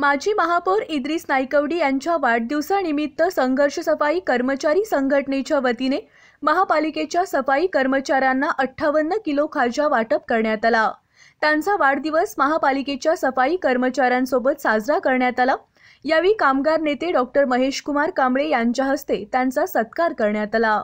माजी महापौर इद्रिस नायकवडी यांच्या वाढदिवसानिमित्त संघर्ष सफाई कर्मचारी संघटनेच्या वतीने महापालिकेच्या सफाई कर्मचाऱ्यांना अठ्ठावन्न किलो खाजा वाटप करण्यात आला त्यांचा वाढदिवस महापालिकेच्या सफाई कर्मचाऱ्यांसोबत साजरा करण्यात आला यावेळी कामगार नेते डॉक्टर महेश कुमार कांबळे यांच्या हस्ते त्यांचा सत्कार करण्यात आला